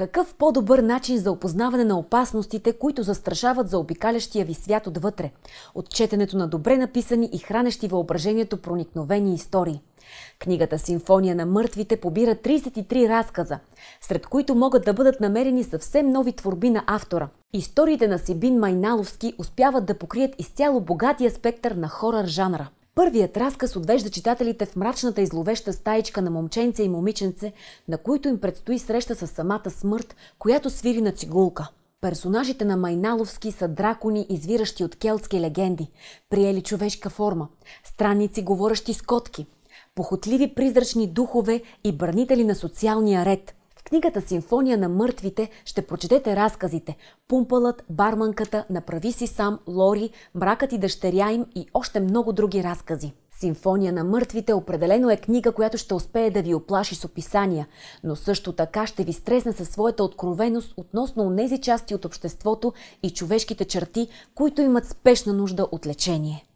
Какъв по-добър начин за опознаване на опасностите, които застрашават за обикалящия ви свят отвътре? От четенето на добре написани и хранещи въображението проникновени истории. Книгата Симфония на мъртвите побира 33 разказа, сред които могат да бъдат намерени съвсем нови творби на автора. Историите на Сибин Майналовски успяват да покрият изцяло богатия спектър на хорър жанра. Първият разказ отвежда читателите в мрачната изловеща стаичка на момченце и момиченце, на които им предстои среща с самата смърт, която свири на цигулка. Персонажите на Майналовски са дракони, извиращи от келтски легенди, приели човешка форма, странници говорещи с котки, похотливи призрачни духове и бранители на социалния ред – книгата Симфония на мъртвите ще прочетете разказите Пумпалът, Барманката, Направи си сам, Лори, Мракът и дъщеря им и още много други разкази. Симфония на мъртвите определено е книга, която ще успее да ви оплаши с описания, но също така ще ви стресне със своята откровеност относно онези части от обществото и човешките черти, които имат спешна нужда от лечение.